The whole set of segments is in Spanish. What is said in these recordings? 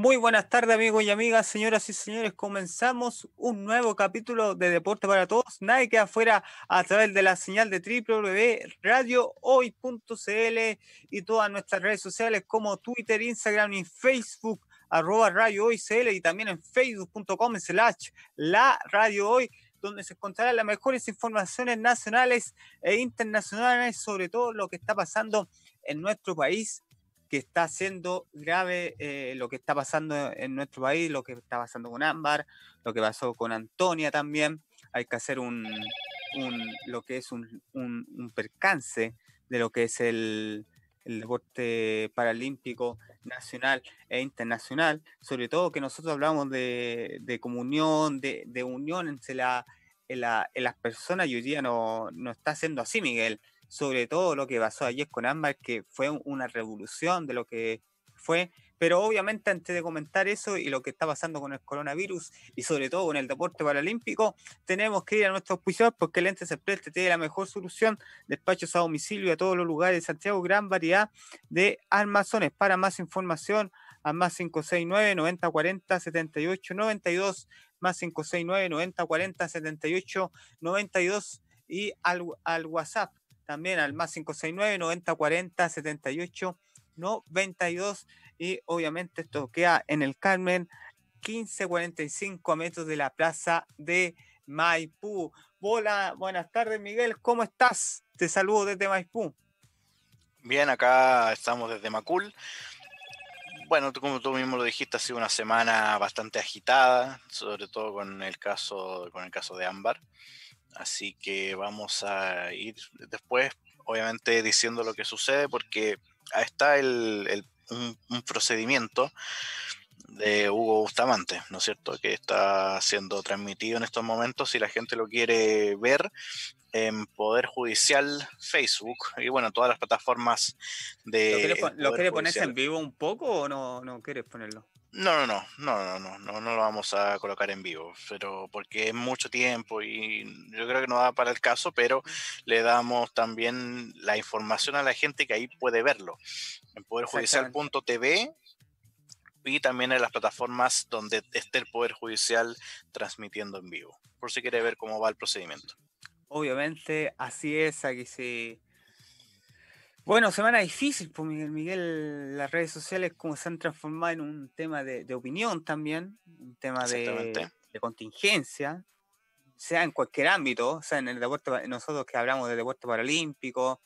Muy buenas tardes amigos y amigas, señoras y señores. Comenzamos un nuevo capítulo de Deporte para Todos. Nadie queda afuera a través de la señal de www.radiohoy.cl y todas nuestras redes sociales como Twitter, Instagram y Facebook arroba radio hoy y también en facebook.com slash la radio hoy donde se encontrarán las mejores informaciones nacionales e internacionales sobre todo lo que está pasando en nuestro país que está siendo grave eh, lo que está pasando en nuestro país, lo que está pasando con Ámbar, lo que pasó con Antonia también. Hay que hacer un, lo que es un, percance de lo que es el, deporte paralímpico nacional e internacional, sobre todo que nosotros hablamos de, comunión, de, de, unión entre la, las personas y hoy día no, no está siendo así, Miguel sobre todo lo que pasó ayer con Ámbar, que fue una revolución de lo que fue. Pero obviamente antes de comentar eso y lo que está pasando con el coronavirus y sobre todo con el deporte paralímpico, tenemos que ir a nuestros juicios porque el ente Preste tiene la mejor solución, despachos a domicilio a todos los lugares de Santiago, gran variedad de armazones. Para más información, a más 569 9040 7892 más 569 9040 7892 y al WhatsApp también al más 569 9040 78 22. y obviamente esto queda en el Carmen 1545 metros de la plaza de Maipú. Hola, buenas tardes Miguel, ¿cómo estás? Te saludo desde Maipú. Bien, acá estamos desde Macul. Bueno, como tú mismo lo dijiste, ha sido una semana bastante agitada, sobre todo con el caso, con el caso de Ámbar. Así que vamos a ir después, obviamente, diciendo lo que sucede, porque ahí está el, un procedimiento de Hugo Bustamante, ¿no es cierto? Que está siendo transmitido en estos momentos. Si la gente lo quiere ver en Poder Judicial, Facebook y bueno, todas las plataformas de. ¿Lo quiere, lo ponerse en vivo un poco o no, no quieres ponerlo? No, no, no, no, no, no, no, lo vamos a colocar en vivo, pero porque es mucho tiempo y yo creo que no da para el caso, pero le damos también la información a la gente que ahí puede verlo. En poderjudicial.tv y también en las plataformas donde esté el Poder Judicial transmitiendo en vivo, por si quiere ver cómo va el procedimiento. Obviamente, así es, aquí sí. Bueno, semana difícil, pues Miguel, Miguel, las redes sociales como se han transformado en un tema de, opinión también, un tema de, contingencia, sea en cualquier ámbito, o sea en el deporte, nosotros que hablamos de deporte paralímpico,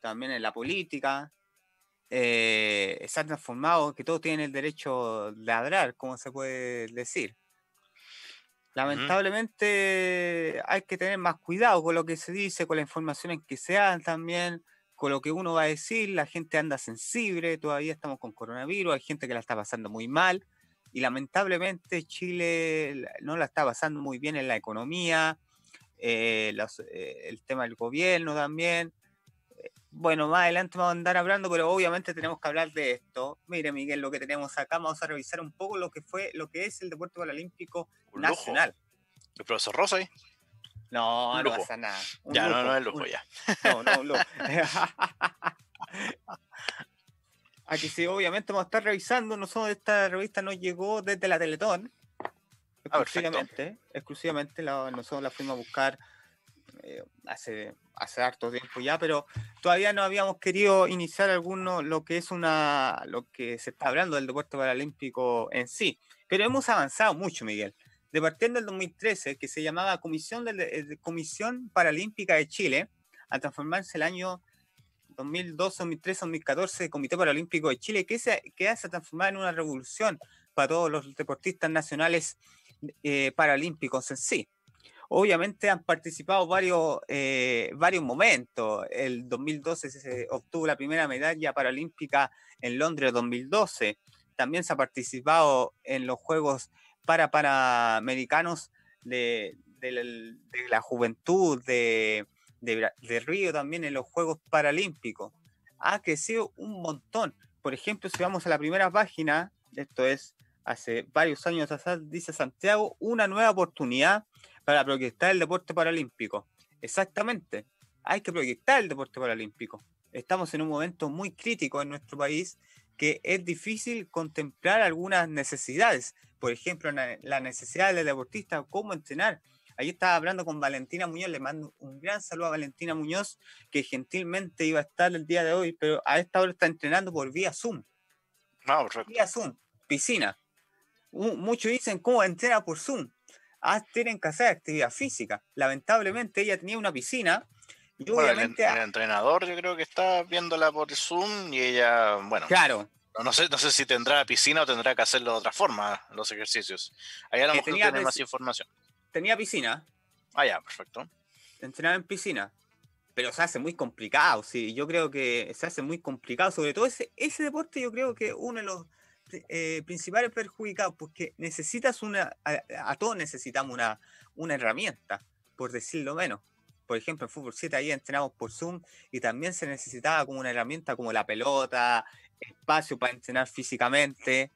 también en la política, eh, están en que todos tienen el derecho de ladrar, como se puede decir. Lamentablemente hay que tener más cuidado con lo que se dice, con las informaciones que se dan también, con lo que uno va a decir, la gente anda sensible, todavía estamos con coronavirus, hay gente que la está pasando muy mal y lamentablemente Chile no la está pasando muy bien en la economía, eh, eh, el tema del gobierno también, bueno, más adelante vamos a andar hablando, pero obviamente tenemos que hablar de esto. Mire, Miguel, lo que tenemos acá, vamos a revisar un poco lo que fue, lo que es el deporte paralímpico nacional. ¿El profesor Rosa ahí? No, no pasa nada. ya, no, no es lujo, ya. No, no, Aquí sí, obviamente vamos a estar revisando. Nosotros esta revista nos llegó desde la Teletón. Ah, exclusivamente. exclusivamente. nosotros la fuimos a buscar eh, hace, hace harto tiempo ya, pero todavía no habíamos querido iniciar alguno lo que es una, lo que se está hablando del deporte paralímpico en sí. Pero hemos avanzado mucho, Miguel. De partiendo del 2013, que se llamaba Comisión, eh, de, Comisión Paralímpica de Chile, a transformarse el año 2012, 2013, 2014, Comité Paralímpico de Chile, que se, que hace transformar en una revolución para todos los deportistas nacionales eh, paralímpicos en sí obviamente han participado varios, eh, varios momentos. El 2012 se obtuvo la primera medalla paralímpica en Londres 2012. También se ha participado en los Juegos para Panamericanos de, la, de la Juventud de, de, de Río, también en los Juegos Paralímpicos. Ha crecido un montón. Por ejemplo, si vamos a la primera página, esto es hace varios años dice Santiago, una nueva oportunidad para proyectar el deporte paralímpico. Exactamente, hay que proyectar el deporte paralímpico. Estamos en un momento muy crítico en nuestro país que es difícil contemplar algunas necesidades. Por ejemplo, la necesidad del deportista, cómo entrenar. Ahí estaba hablando con Valentina Muñoz, le mando un gran saludo a Valentina Muñoz, que gentilmente iba a estar el día de hoy, pero a esta hora está entrenando por vía Zoom. Ah, vía Zoom, piscina. Muchos dicen, ¿cómo entrena por Zoom? ah, tienen que hacer actividad física. Lamentablemente ella tenía una piscina. Y obviamente, el, entrenador yo creo que está viéndola por Zoom y ella, bueno. Claro. No, sé, sé si tendrá piscina o tendrá que hacerlo de otra forma, los ejercicios. Ahí a lo mejor tenía tiene más información. Tenía piscina. Ah, ya, perfecto. Entrenaba en piscina. Pero se hace muy complicado, sí. Yo creo que se hace muy complicado. Sobre todo ese, ese deporte, yo creo que uno de los eh, principales perjudicados, porque necesitas una, a, todos necesitamos una, herramienta, por decirlo menos. Por ejemplo, en Fútbol 7 ahí entrenamos por Zoom y también se necesitaba como una herramienta como la pelota, espacio para entrenar físicamente.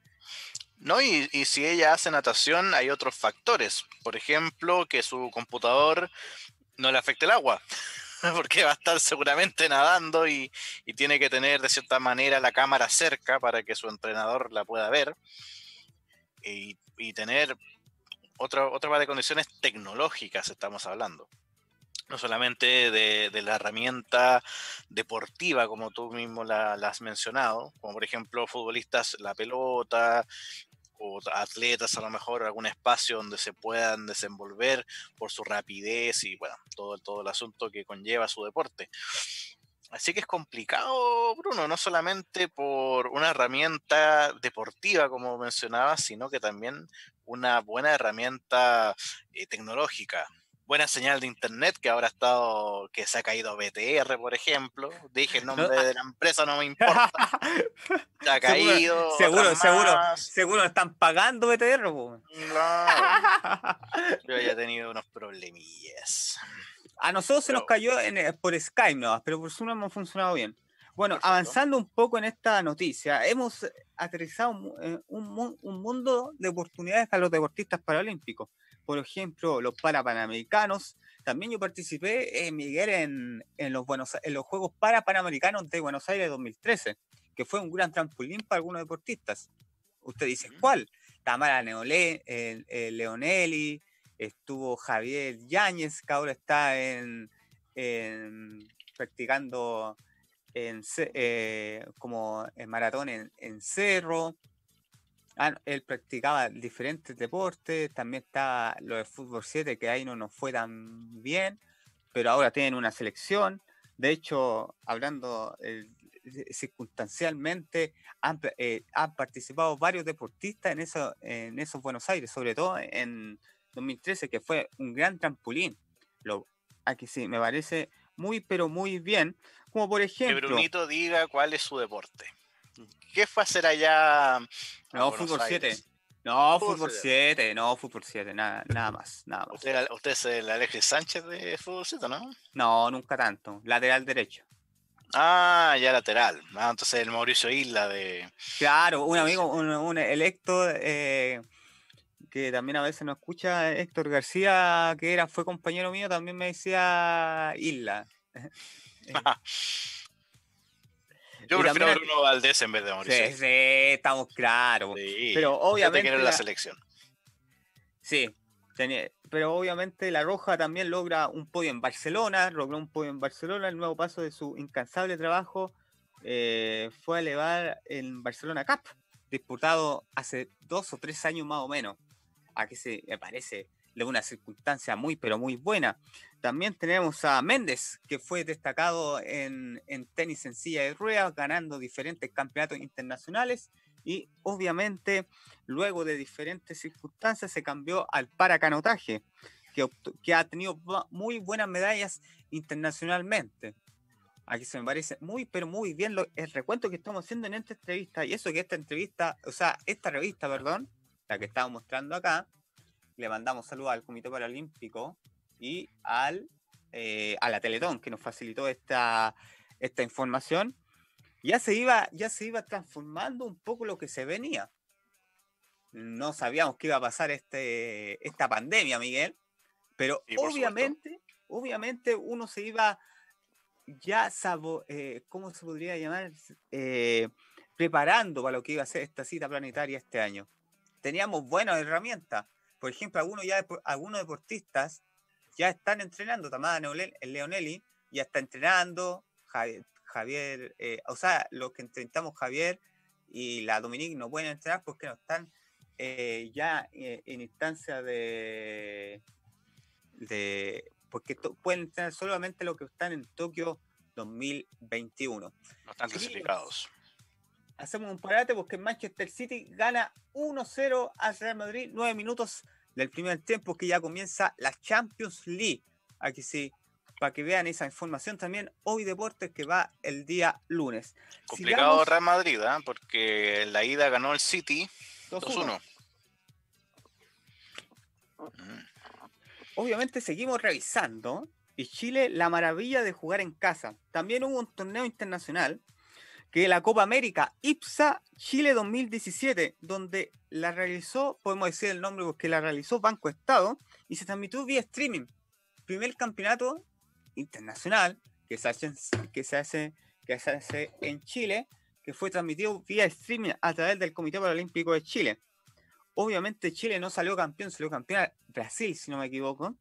No, y, y, si ella hace natación, hay otros factores. Por ejemplo, que su computador no le afecte el agua. porque va a estar seguramente nadando y, tiene que tener de cierta manera la cámara cerca para que su entrenador la pueda ver. Y, tener otra otra de condiciones tecnológicas estamos hablando. No solamente de, la herramienta deportiva, como tú mismo la, la, has mencionado, como por ejemplo futbolistas, la pelota, o atletas a lo mejor, algún espacio donde se puedan desenvolver por su rapidez y bueno, todo, todo el asunto que conlleva su deporte. Así que es complicado, Bruno, no solamente por una herramienta deportiva, como mencionaba, sino que también una buena herramienta eh, tecnológica buena señal de internet que ahora ha estado, que se ha caído BTR, por ejemplo. Dije el nombre de la empresa, no me importa. Se ha caído. Seguro, seguro, seguro, están pagando BTR. Yo ya he tenido unos problemillas. A nosotros se nos cayó eh, por Skype, no, pero por no hemos funcionado bien. Bueno, avanzando un poco en esta noticia, hemos aterrizado eh, un mundo de oportunidades para los deportistas paralímpicos por ejemplo, los Parapanamericanos. También yo participé, eh, Miguel, en, los en los Juegos Parapanamericanos de Buenos Aires 2013, que fue un gran trampolín para algunos deportistas. Usted dice, ¿cuál? Tamara Neolé, Leonelli, estuvo Javier Yáñez, que ahora está en, practicando en, eh, como en maratón en cerro, Ah, él practicaba diferentes deportes, también estaba lo de fútbol 7, que ahí no nos fue tan bien, pero ahora tienen una selección. De hecho, hablando eh, circunstancialmente, eh, han, participado varios deportistas en, esos Buenos Aires, sobre todo en 2013, que fue un gran trampolín. aquí sí, me parece muy, pero muy bien. Como por ejemplo. Que Brunito diga cuál es su deporte. ¿Qué fue hacer allá? Mm, no, Fútbol 7. No, Fútbol 7, no, Fútbol 7, nada, nada más, nada más. ¿Usted, es el Alexis Sánchez de Fútbol 7, no? No, nunca tanto. Lateral derecho. Ah, ya lateral. Ah, entonces el Mauricio Isla de. Claro, un amigo, un, electo eh, que también a veces no escucha, Héctor García, que era, fue compañero mío, también me decía Isla. Eh, ah, yo prefiero a Bruno Valdés en vez de Mauricio. Sí, sí estamos claros. Sí, pero obviamente. La, la, selección. Sí, pero obviamente La Roja también logra un podio en Barcelona, logró un podio en Barcelona, el nuevo paso de su incansable trabajo eh, fue a elevar el Barcelona Cup, disputado hace dos o tres años más o menos, a que se parece de una circunstancia muy pero muy buena. También tenemos a Méndez, que fue destacado en, tenis en silla de ruedas, ganando diferentes campeonatos internacionales y obviamente luego de diferentes circunstancias se cambió al paracanotaje, que, que ha tenido muy buenas medallas internacionalmente. Aquí se me parece muy, pero muy bien el recuento que estamos haciendo en esta entrevista. Y eso que esta entrevista, o sea, esta revista, perdón, la que estamos mostrando acá, le mandamos saludos al Comité Paralímpico y al, eh, a la Teletón, que nos facilitó esta, esta información, ya se, iba, ya se iba transformando un poco lo que se venía. No sabíamos qué iba a pasar este, esta pandemia, Miguel, pero obviamente, obviamente uno se iba ya, sabo, eh, ¿cómo se podría llamar? Eh, preparando para lo que iba a ser esta cita planetaria este año. Teníamos buenas herramientas. Por ejemplo, algunos, ya, algunos deportistas ya están entrenando. Tamada Leonelli ya está entrenando. Javier, eh, o sea, los que entrenamos Javier y la Dominique no pueden entrenar porque no están eh, ya eh, en instancia de, de porque pueden entrenar solamente los que están en Tokio 2021. No están pues, clasificados. Hacemos un parate porque Manchester City gana 1-0 al Real Madrid, 9 minutos del primer tiempo que ya comienza la Champions League. Aquí sí, para que vean esa información también, hoy Deportes que va el día lunes. Complicado Real Madrid, ¿ah? porque la ida ganó el City 2-1. Obviamente seguimos revisando. Y Chile, la maravilla de jugar en casa. También hubo un torneo internacional que la Copa América IPSA Chile 2017, donde la realizó, podemos decir el nombre porque la realizó Banco Estado, y se transmitió vía streaming. Primer campeonato internacional que se hace, que se hace, que se hace en Chile, que fue transmitido vía streaming a través del Comité Paralímpico de Chile. Obviamente Chile no salió campeón, salió campeón Brasil, si no me equivoco.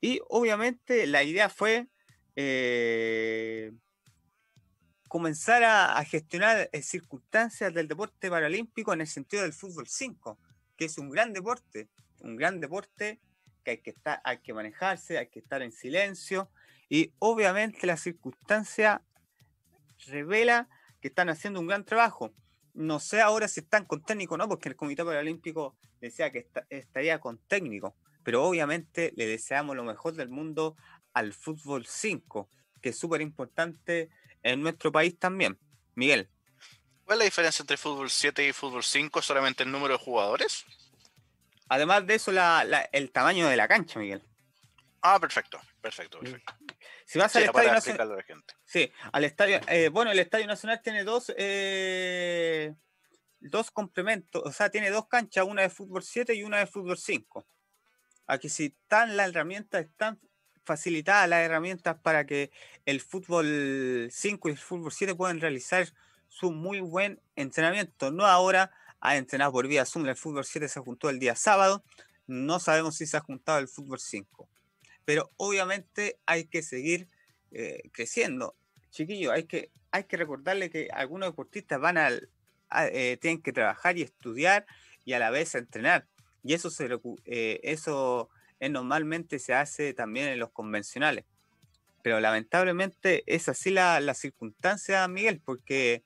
Y obviamente la idea fue eh, comenzar a, gestionar las eh, circunstancias del deporte paralímpico en el sentido del fútbol 5, que es un gran deporte, un gran deporte que hay que, estar, hay que manejarse, hay que estar en silencio y obviamente la circunstancia revela que están haciendo un gran trabajo. No sé ahora si están con técnico o no, porque el Comité Paralímpico decía que estaría con técnico, pero obviamente le deseamos lo mejor del mundo al fútbol 5, que es súper importante en nuestro país también. Miguel. ¿Cuál es la diferencia entre fútbol 7 y fútbol 5? ¿Solamente el número de jugadores? Además de eso, el tamaño de la cancha, Miguel. Ah, perfecto, perfecto, perfecto. Si vas al Estadio Nacional. Sí, al Estadio. Eh, bueno, el Estadio Nacional tiene dos. Eh, dos complementos, o sea, tiene dos canchas, una de fútbol 7 y una de fútbol 5. Aquí si están las herramientas, están facilitadas las herramientas para que el fútbol 5 y el fútbol 7 puedan realizar su muy buen entrenamiento. No ahora, ha entrenado por vía Zoom, el fútbol 7 se juntó el día sábado, no sabemos si se ha juntado el fútbol 5, pero obviamente hay que seguir eh, creciendo. Chiquillos, hay que, hay que recordarle que algunos deportistas van a, eh, tienen que trabajar y estudiar y a la vez entrenar. Y eso, se, eh, eso es, normalmente se hace también en los convencionales. Pero lamentablemente es así la, la circunstancia, Miguel, porque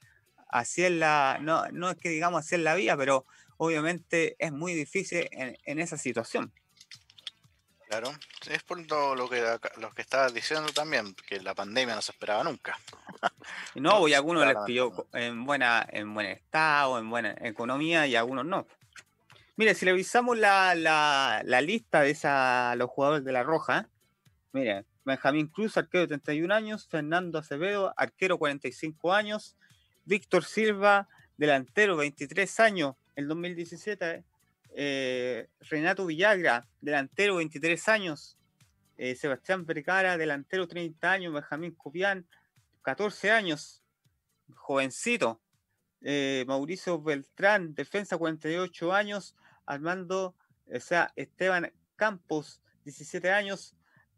así es la, no, es que digamos así es la vía, pero obviamente es muy difícil en, esa situación. Claro, es por lo que, lo que estabas diciendo también, que la pandemia no se esperaba nunca. no, y algunos les pilló en, buena, en buen estado, en buena economía, y algunos no. Mire, si revisamos la, la, lista de los jugadores de la Roja, mira, Benjamín Cruz, arquero de 31 años, Fernando Acevedo, arquero 45 años, Víctor Silva, delantero 23 años, el 2017, eh, Renato Villagra, delantero 23 años, eh, Sebastián Vergara, delantero 30 años, Benjamín Copián, 14 años, jovencito, eh, Mauricio Beltrán, defensa 48 años, Armando, o sea, Esteban Campos, 17 años,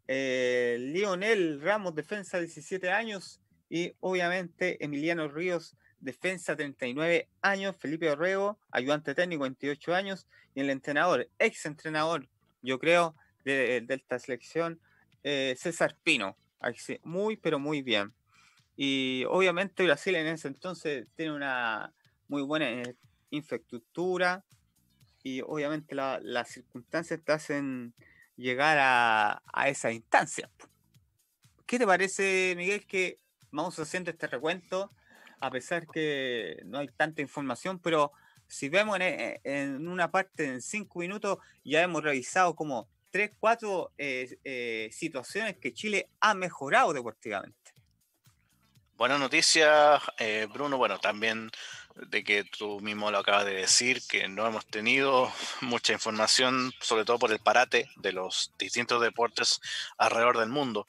eh, Lionel Ramos, defensa, 17 años, y obviamente Emiliano Ríos, defensa, 39 años, Felipe Orrego, ayudante técnico, 28 años, y el entrenador, ex entrenador, yo creo, de, esta selección, eh, César Pino, muy, pero muy bien. Y obviamente Brasil en ese entonces tiene una muy buena eh, infraestructura, y obviamente las circunstancias te hacen llegar a, a esa instancia. ¿Qué te parece, Miguel, que vamos haciendo este recuento, a pesar que no hay tanta información, pero si vemos en, e, en una parte en cinco minutos, ya hemos revisado como tres, cuatro eh, eh, situaciones que Chile ha mejorado deportivamente. Buenas noticias, eh, Bruno. Bueno, también de que tú mismo lo acabas de decir, que no hemos tenido mucha información, sobre todo por el parate de los distintos deportes alrededor del mundo.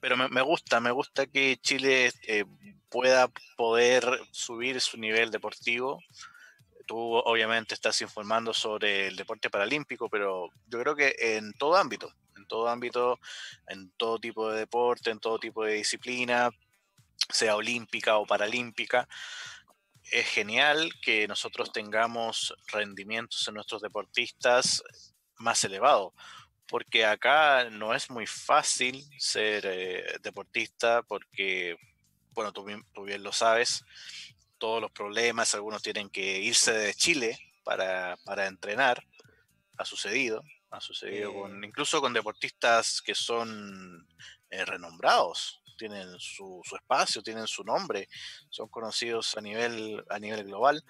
Pero me, gusta, me gusta que Chile eh, pueda poder subir su nivel deportivo. Tú obviamente estás informando sobre el deporte paralímpico, pero yo creo que en todo ámbito, en todo ámbito, en todo tipo de deporte, en todo tipo de disciplina, sea olímpica o paralímpica, es genial que nosotros tengamos rendimientos en nuestros deportistas más elevados, porque acá no es muy fácil ser eh, deportista porque, bueno, tú, bien lo sabes, todos los problemas, algunos tienen que irse de Chile para, entrenar, ha sucedido, ha sucedido incluso con deportistas que son eh, renombrados, tienen su, su, espacio, tienen su nombre, son conocidos a nivel, a nivel global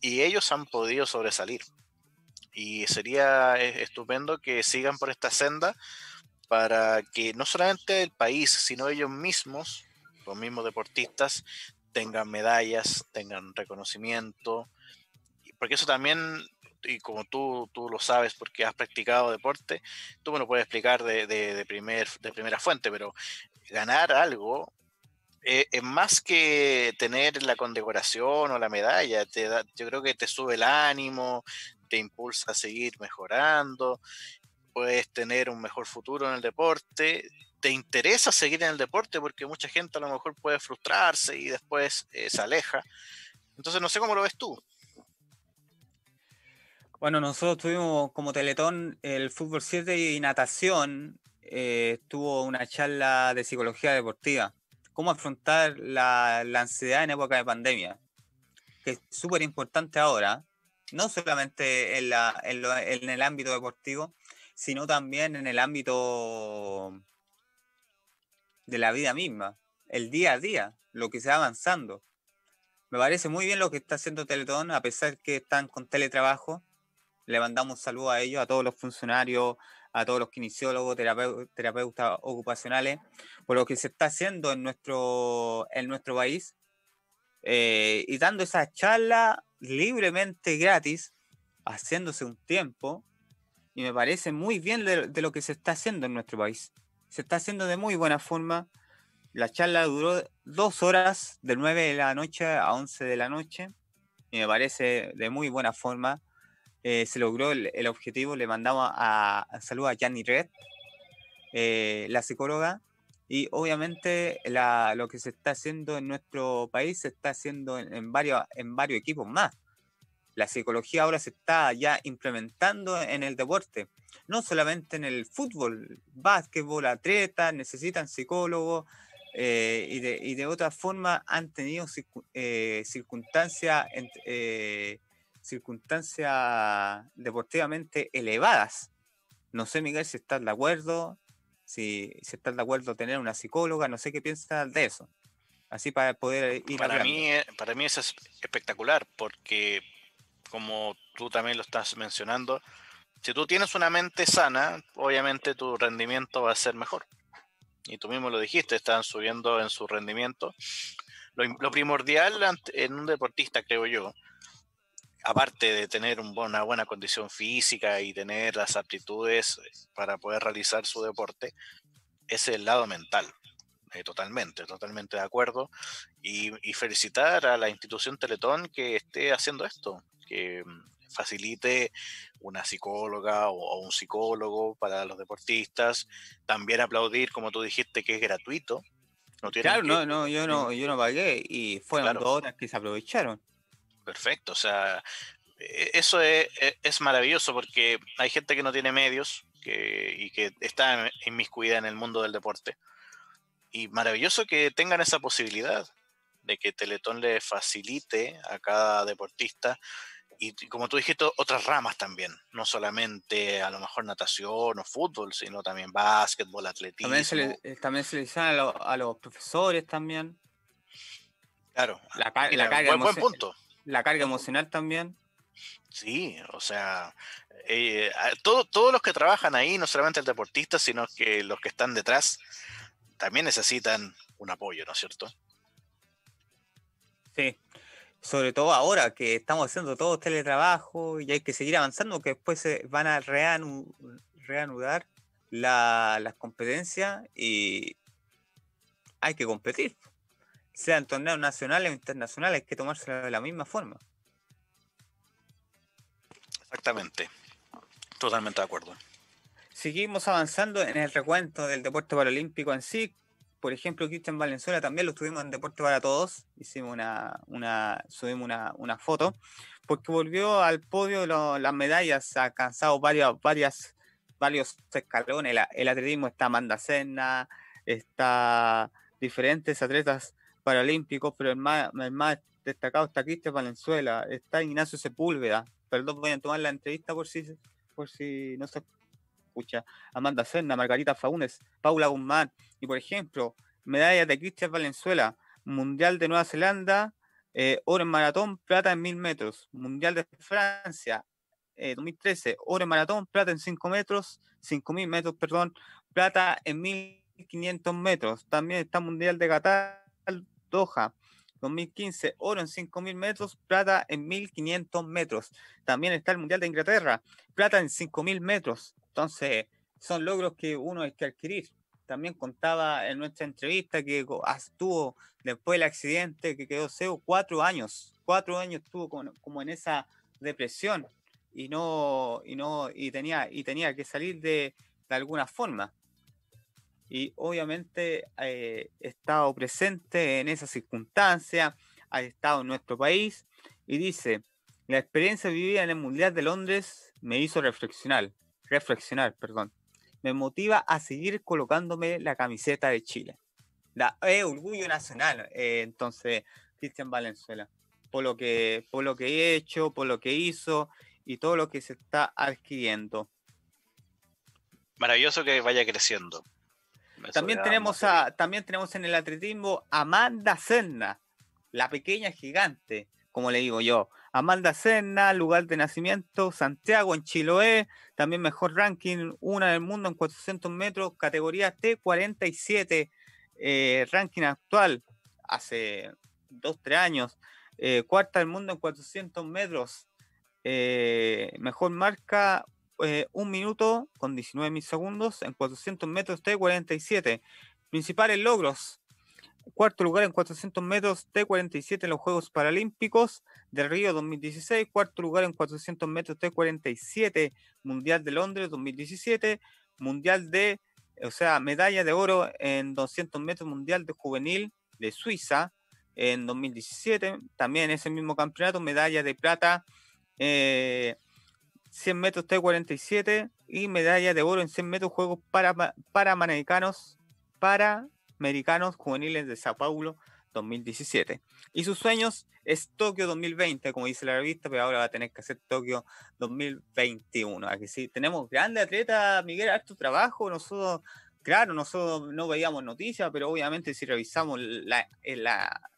y ellos han podido sobresalir. Y sería eh, estupendo que sigan por esta senda para que no solamente el país, sino ellos mismos, los mismos deportistas, tengan medallas, tengan reconocimiento, porque eso también y como tú, tú lo sabes porque has practicado deporte, tú me lo puedes explicar de, de, de, primer, de primera fuente, pero ganar algo eh, es más que tener la condecoración o la medalla, te yo creo que te sube el ánimo, te impulsa a seguir mejorando, puedes tener un mejor futuro en el deporte, te interesa seguir en el deporte porque mucha gente a lo mejor puede frustrarse y después eh, se aleja. Entonces no sé cómo lo ves tú. Bueno, nosotros tuvimos como Teletón el fútbol 7 y natación eh, estuvo una charla de psicología deportiva, cómo afrontar la, ansiedad en época de pandemia, que es súper importante ahora, no solamente en, el ámbito deportivo, sino también en el ámbito de la vida misma, el día a día, lo que se va avanzando. Me parece muy bien lo que está haciendo Teletón, a pesar que están con teletrabajo. Le mandamos un saludo a ellos, a todos los funcionarios, a todos los kinesiólogos, terapeutas ocupacionales, por lo que se está haciendo en nuestro, en nuestro país eh, y dando esa charla libremente gratis, haciéndose un tiempo, y me parece muy bien de, lo que se está haciendo en nuestro país. Se está haciendo de muy buena forma. La charla duró dos horas, de 9 de la noche a 11 de la noche, y me parece de muy buena forma eh, se logró el, objetivo. Le mandamos a, a a Yanni Red, eh, la psicóloga. Y obviamente lo que se está haciendo en nuestro país se está haciendo en, varios, en varios equipos más. La psicología ahora se está ya implementando en el deporte, no solamente en el fútbol, básquetbol, atletas, necesitan psicólogos eh, y, de, otra forma han tenido circunstancias circunstancias deportivamente elevadas. No sé, Miguel, si estás de acuerdo, si, si estás de acuerdo tener una psicóloga, no sé qué piensas de eso. Así para poder ir para mí Para mí eso es espectacular, porque como tú también lo estás mencionando, si tú tienes una mente sana, obviamente tu rendimiento va a ser mejor. Y tú mismo lo dijiste, están subiendo en su rendimiento. lo primordial en un deportista, creo yo, aparte de tener una buena condición física y tener las aptitudes eh, para poder realizar su deporte, es el lado mental. Eh, totalmente, totalmente de acuerdo. Y, felicitar a la institución Teletón que esté haciendo esto, que mm, facilite una psicóloga o, un psicólogo para los deportistas. También aplaudir, como tú dijiste, que es gratuito. claro, no, yo no, yo no pagué y fueron dos horas que se aprovecharon. Perfecto, o sea, e, eso e, es, maravilloso porque hay gente que no tiene medios que, y que está inmiscuida en el mundo del deporte. Y maravilloso que tengan esa posibilidad de que Teletón le facilite a cada deportista. Y, como tú dijiste, otras ramas también, no solamente a lo mejor natación o fútbol, sino también básquetbol, atletismo. También se le, eh, también se a, a, los profesores también. Claro. La, la, buen punto la carga emocional también. Sí, o sea, eh, todos los que trabajan ahí, no solamente el deportista, sino que los que están detrás, también necesitan un apoyo, ¿no es cierto? Sí, sobre todo ahora que estamos haciendo todo teletrabajo y hay que seguir avanzando, que después se van a reanudar la, las competencias y hay que competir en torneos nacionales o internacionales, hay que tomárselo de la misma forma. Exactamente. Totalmente de acuerdo. Seguimos avanzando en el recuento del deporte paralímpico en sí. Por ejemplo, Cristian Valenzuela también lo tuvimos en Deporte para Todos. Hicimos una, una, subimos una, foto. Porque volvió al podio las medallas, ha alcanzado varias, varios escalones. El, atletismo está mandacena está diferentes atletas paralímpicos, pero el más, destacado está Cristian Valenzuela, está Ignacio Sepúlveda, perdón, voy a tomar la entrevista por si, por si no se escucha, Amanda Serna, Margarita Faúnez, Paula Guzmán, y por ejemplo, medallas de Cristian Valenzuela, Mundial de Nueva Zelanda, eh, oro en maratón, plata en mil metros, Mundial de Francia, 2013, eh, oro en maratón, plata en cinco metros, 5000 metros, perdón, plata en 1500 metros, también está Mundial de Qatar, Doha. 2015, oro en 5.000 metros, plata en 1.500 metros. También está el Mundial de Inglaterra, plata en 5.000 metros. Entonces, son logros que uno hay que adquirir. También contaba en nuestra entrevista que estuvo después del accidente que quedó ceo cuatro años. Cuatro años estuvo como en esa depresión y no, y no, y tenía, y tenía que salir de, de alguna forma y obviamente eh, he estado presente en esa circunstancia, ha estado en nuestro país y dice, la experiencia vivida en el Mundial de Londres me hizo reflexionar, reflexionar, perdón, me motiva a seguir colocándome la camiseta de Chile. la es orgullo nacional, eh, entonces, Cristian Valenzuela, por lo, que, por lo que he hecho, por lo que hizo y todo lo que se está adquiriendo. Maravilloso que vaya creciendo. También tenemos, también tenemos en el atletismo Amanda Serna, la pequeña gigante, como le digo yo. Amanda Serna, lugar de nacimiento, Santiago en Chiloé, también mejor ranking, una del mundo en 400 metros, categoría T47, eh, ranking actual, hace 2-3 años, eh, cuarta del mundo en 400 metros, eh, mejor marca eh, un minuto con 19 mil segundos en 400 metros T47. Principales logros. Cuarto lugar en 400 metros T47 en los Juegos Paralímpicos del Río 2016. Cuarto lugar en 400 metros T47 Mundial de Londres 2017. Mundial de, o sea, medalla de oro en 200 metros Mundial de Juvenil de Suiza en 2017. También ese mismo campeonato, medalla de plata. Eh, 100 metros T-47 y medalla de oro en 100 metros Juegos para, Panamericanos para Americanos Juveniles de Sao Paulo 2017. Y sus sueños es Tokio 2020, como dice la revista, pero ahora va a tener que hacer Tokio 2021. Aquí sí, tenemos grandes atletas, Miguel, harto trabajo. Nosotros, claro, nosotros no veíamos noticias, pero obviamente si revisamos la, eh,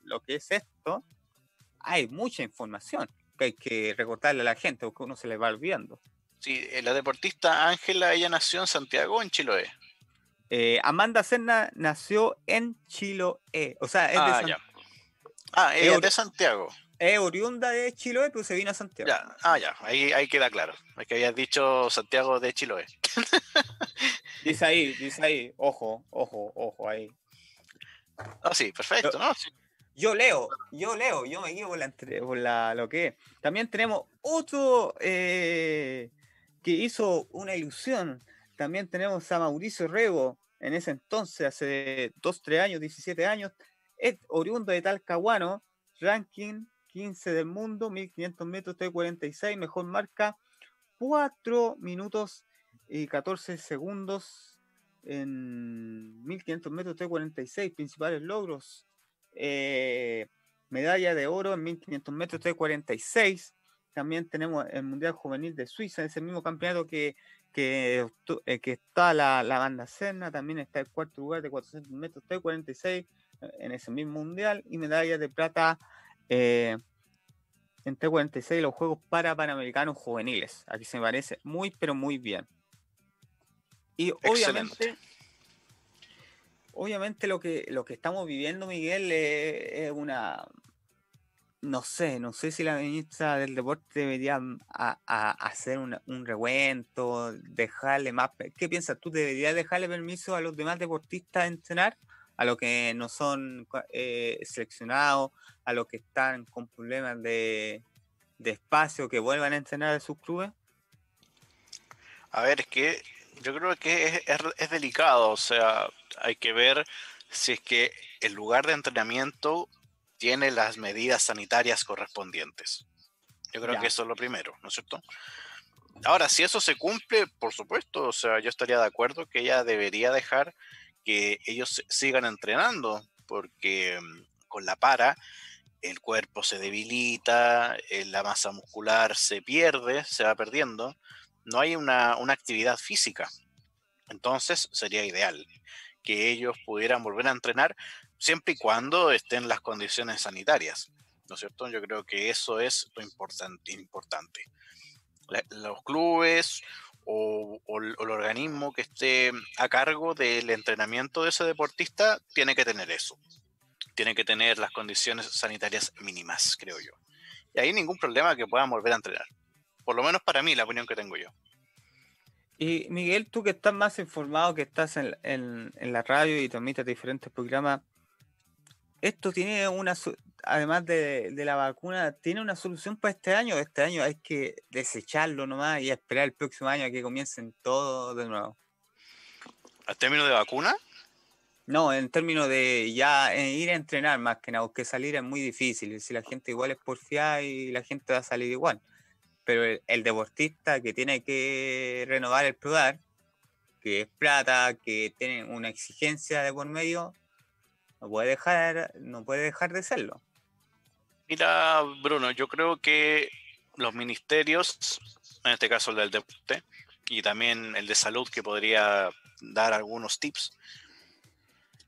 lo que es esto, hay mucha información hay que recortarle a la gente porque uno se le va olvidando. Sí, eh, la deportista Ángela, ella nació en Santiago o en Chiloé. Eh, Amanda Serna nació en Chiloé, o sea, es ah, de, ah, ah es de Santiago. Es oriunda de Chiloé, pero se vino a Santiago. Ah, ya, ahí, ahí queda claro. Es que habías dicho Santiago de Chiloé. dice ahí, dice ahí, ojo, ojo, ojo, ahí. Ah, sí, perfecto, ¿no? Sí. Yo leo, yo leo, yo me guío por la, por lo que es. También tenemos otro eh, que hizo una ilusión. También tenemos a Mauricio Rebo en ese entonces, hace 2, 3 años, 17 años, es oriundo de Talcahuano, ranking 15 del mundo, 1500 metros, T46. mejor marca, 4 minutos y 14 segundos en 1500 metros, T46, principales logros, eh, medalla de oro en 1500 metros 346. También tenemos el Mundial Juvenil de Suiza, ese mismo campeonato que, que, eh, está la, banda Serna. También está el cuarto lugar de 400 metros 346 eh, en ese mismo mundial y medalla de plata eh, en 346 los Juegos para Panamericanos Juveniles. Aquí se me parece muy, pero muy bien. Y obviamente obviamente lo que, lo que estamos viviendo, Miguel, eh, es, una... No sé, no sé si la ministra del deporte debería mm, a, hacer un recuento, dejarle más... ¿Qué piensas tú? ¿Debería dejarle permiso a los demás deportistas de entrenar? A los que no son eh, seleccionados, a los que están con problemas de, de espacio, que vuelvan a entrenar a sus clubes? A ver, es que yo creo que es, delicado, o sea, hay que ver si es que el lugar de entrenamiento tiene las medidas sanitarias correspondientes. Yo creo que eso es lo primero, ¿no es cierto? Ahora, si eso se cumple, por supuesto, o sea, yo estaría de acuerdo que ella debería dejar que ellos sigan entrenando, porque mm, con la para el cuerpo se debilita, eh, la masa muscular se pierde, se va perdiendo no hay una, actividad física. Entonces sería ideal que ellos pudieran volver a entrenar siempre y cuando estén las condiciones sanitarias. ¿No es cierto? Yo creo que eso es lo importante. importante. los clubes o, el, organismo que esté a cargo del entrenamiento de ese deportista tiene que tener eso. Tiene que tener las condiciones sanitarias mínimas, creo yo. Y hay ningún problema que puedan volver a entrenar. Por lo menos para mí, la opinión que tengo yo. Y Miguel, tú que estás más informado, que estás en, la radio y transmites diferentes programas, esto tiene una, además de, la vacuna, tiene una solución para este año. Este año hay que desecharlo nomás y esperar el próximo año a que comiencen todo de nuevo. ¿A términos de vacuna? No, en términos de ya eh, ir a entrenar más que nada, porque salir es muy difícil. Si la gente igual es porfiada y la gente va a salir igual pero el, deportista que tiene que renovar el prudar, que es plata, que tiene una exigencia de por medio, no puede dejar, no puede dejar de serlo. Mira, Bruno, yo creo que los ministerios, en este caso el del deporte, y también el de salud, que podría dar algunos tips,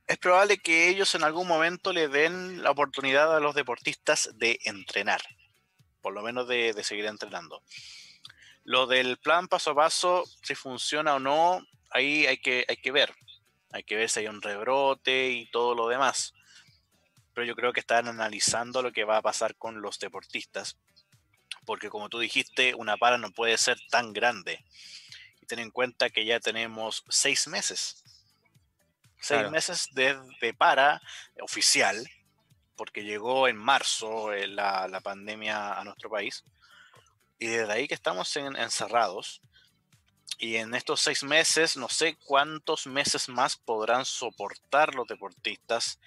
es probable que ellos en algún momento le den la oportunidad a los deportistas de entrenar por lo menos de, seguir entrenando. Lo del plan paso a paso, si funciona o no, ahí hay que, hay que ver. Hay que ver si hay un rebrote y todo lo demás. Pero yo creo que están analizando lo que va a pasar con los deportistas. Porque como tú dijiste, una para no puede ser tan grande. Y ten en cuenta que ya tenemos seis meses. Seis meses de, de para oficial porque llegó en marzo eh, la, la, pandemia a nuestro país. Y desde ahí que estamos encerrados. Y en estos seis meses, no sé cuántos meses más podrán soportar los deportistas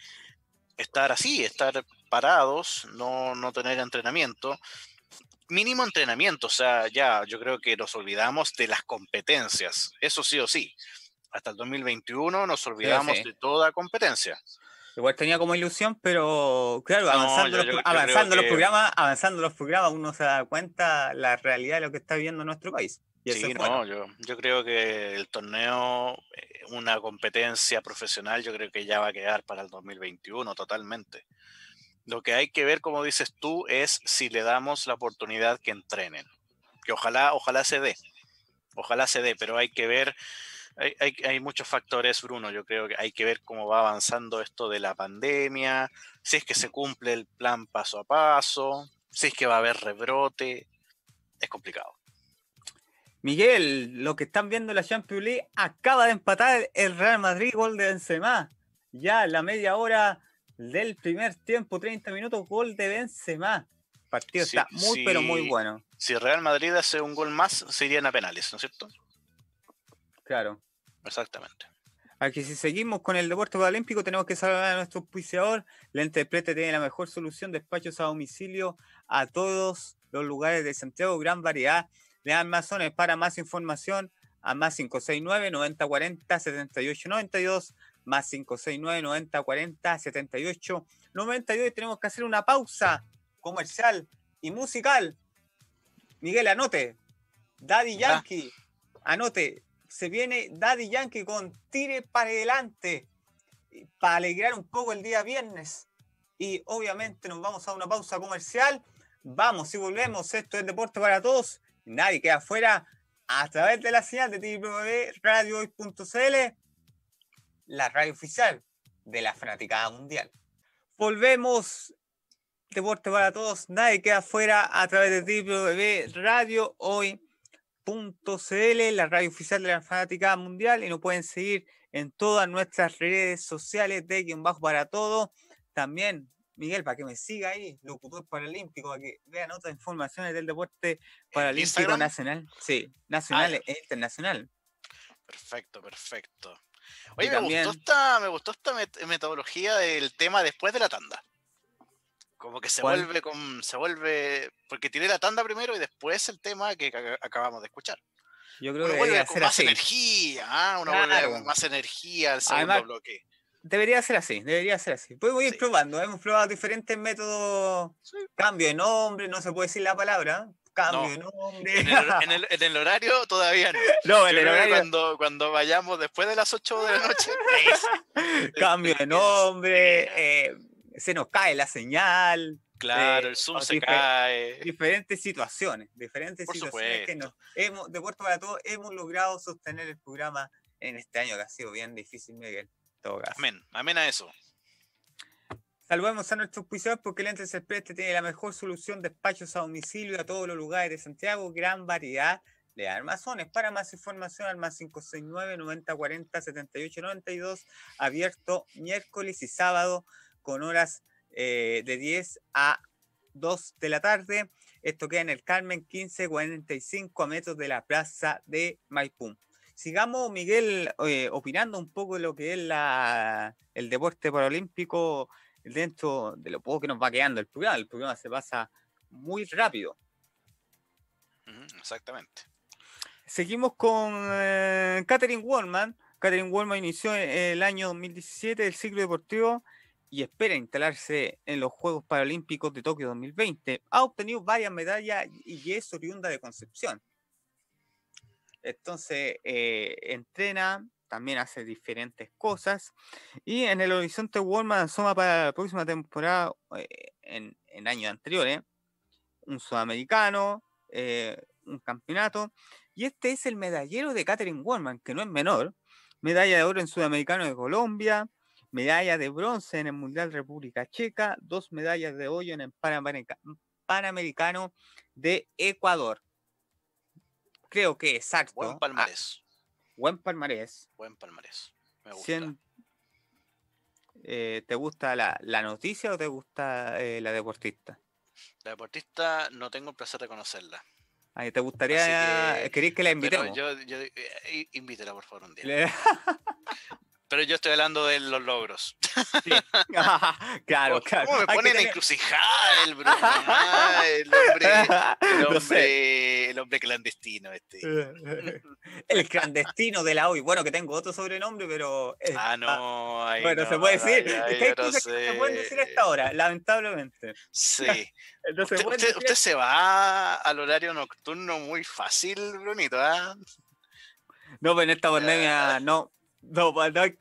estar así, estar parados, no, no tener entrenamiento. Mínimo entrenamiento, o sea, ya yo creo que nos olvidamos de las competencias, eso sí o sí. Hasta el 2021 nos olvidamos de toda competencia. Igual tenía como ilusión, pero claro, avanzando, los, programas, avanzando los programas, uno se da cuenta la realidad de lo que está viviendo nuestro país. yo, yo creo que el torneo, eh, una competencia profesional, yo creo que ya va a quedar para el 2021 totalmente. Lo que hay que ver, como dices tú, es si le damos la oportunidad que entrenen. Que ojalá, ojalá se dé. Ojalá se dé, pero hay que ver hay, muchos factores, Bruno. Yo creo que hay que ver cómo va avanzando esto de la pandemia, si es que se cumple el plan paso a paso, si es que va a haber rebrote. Es complicado. Miguel, lo que están viendo en la Champions League acaba de empatar el Real Madrid gol de Benzema. Ya la media hora del primer tiempo, 30 minutos, gol de Benzema. partido está muy pero muy bueno. Si Real Madrid hace un gol más, se irían a penales, ¿no es cierto? Claro. Exactamente. Aquí si seguimos con el deporte paralímpico tenemos que saludar a nuestro auspiciador. La Interprete tiene la mejor solución, despachos a domicilio a todos los lugares de Santiago, gran variedad de Amazones Para más información, a más 569 9040 7892, más 569 9040 7892. Tenemos que hacer una pausa comercial y musical. Miguel, anote. Daddy Yankee, anote se viene Daddy Yankee con Tire para adelante para alegrar un poco el día viernes. Y obviamente nos vamos a una pausa comercial. Vamos y volvemos. Esto es Deporte para Todos. Nadie queda afuera a través de la señal de Radio www.radiohoy.cl, la radio oficial de la Fanaticada Mundial. Volvemos. Deporte para Todos. Nadie queda afuera a través de Radio Hoy .cl, la radio oficial de la Fanática Mundial, y nos pueden seguir en todas nuestras redes sociales de Quien Bajo para Todo. También, Miguel, para que me siga ahí, locutor paralímpico, para que vean otras informaciones del deporte eh, paralímpico nacional. Sí, ah, nacional e internacional. Perfecto, perfecto. Oye, me, gustó esta, me gustó esta metodología del tema después de la tanda. Como que se vuelve con. se vuelve. Porque tiene la tanda primero y después el tema que acabamos de escuchar. Yo creo que debería ser más energía, ¿ah? más energía al segundo bloque. Debería ser así, debería ser así. Podemos ir probando, hemos probado diferentes métodos. Cambio de nombre, no se puede decir la palabra. Cambio de nombre. En el, horario todavía no. No, en el horario. Cuando, cuando vayamos después de las 8 de la noche. Cambio de nombre. Eh, se nos cae la señal. Claro, eh, el Zoom se cae. Diferentes situaciones, diferentes situaciones que hemos, de Puerto para Todos, hemos logrado sostener el programa en este año que ha sido bien difícil, Miguel. Amén, amén a eso. Saludemos a nuestros juicios porque Lentes El Preste tiene la mejor solución de despachos a domicilio a todos los lugares de Santiago, gran variedad de armazones. Para más información, al más 569 9040 7892, abierto miércoles y sábado con horas eh, de 10 a 2 de la tarde. Esto queda en el Carmen 1545 a metros de la plaza de Maipú. Sigamos, Miguel, eh, opinando un poco de lo que es la, el deporte paralímpico dentro de lo poco que nos va quedando el programa. El programa se pasa muy rápido. Exactamente. Seguimos con eh, Catherine Wallman. Catherine Wallman inició el año 2017 el ciclo deportivo y espera instalarse en los Juegos Paralímpicos de Tokio 2020, ha obtenido varias medallas y es oriunda de Concepción. Entonces, eh, entrena, también hace diferentes cosas. Y en el horizonte Walmart asoma para la próxima temporada, eh, en, años anteriores, un sudamericano, eh, un campeonato. Y este es el medallero de Catherine Warman, que no es menor. Medalla de oro en sudamericano de Colombia, medalla de bronce en el Mundial República Checa, dos medallas de hoyo en el Panamericano de Ecuador. Creo que exacto. Buen ah, palmarés. buen palmarés. Buen palmarés. Me gusta. Eh, ¿Te gusta la, noticia o te gusta eh, la deportista? La deportista no tengo el placer de conocerla. Ah, ¿Te gustaría? Que, que la invitemos? Eh, invítela, por favor, un día. Pero yo estoy hablando de los logros. claro, claro. ¿Cómo me ponen a encrucijada el, Bruno? el, hombre, el, hombre, el hombre clandestino este. el clandestino de la hoy. Bueno, que tengo otro sobrenombre, pero... Eh, ah, no. Ah, bueno, se puede decir. se pueden decir hasta ahora, lamentablemente. Sí. Entonces, usted, se va al horario nocturno muy fácil, Brunito, ¿ah? No, pero pues en esta pandemia ah. no, no, no hay,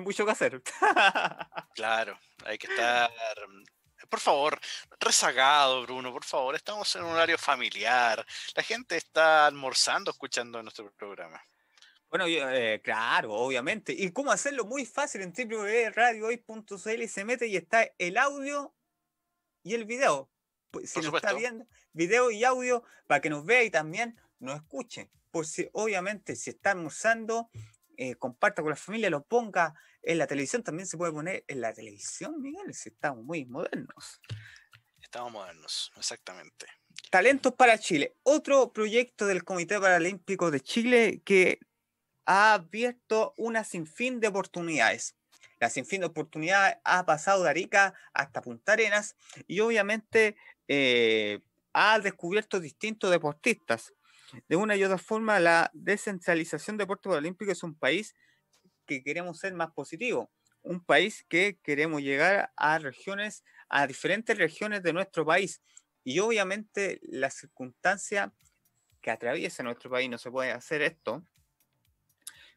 mucho que hacer. claro, hay que estar mm, por favor, rezagado, Bruno, por favor, estamos en un horario familiar. La gente está almorzando escuchando nuestro programa. Bueno, eh, claro, obviamente. ¿Y cómo hacerlo? Muy fácil en www.radiohoy.cl se mete y está el audio y el video. Pues, si nos está viendo, video y audio para que nos vea y también nos escuche. Por pues, si, obviamente, si está almorzando, eh, comparta con la familia, lo ponga en la televisión, también se puede poner en la televisión, Miguel, estamos muy modernos. Estamos modernos, exactamente. Talentos para Chile, otro proyecto del Comité Paralímpico de Chile que ha abierto una sinfín de oportunidades. La sinfín de oportunidades ha pasado de Arica hasta Punta Arenas y obviamente eh, ha descubierto distintos deportistas. De una y otra forma, la descentralización de deporte paralímpico es un país que queremos ser más positivo, un país que queremos llegar a regiones, a diferentes regiones de nuestro país. Y obviamente la circunstancia que atraviesa nuestro país no se puede hacer esto,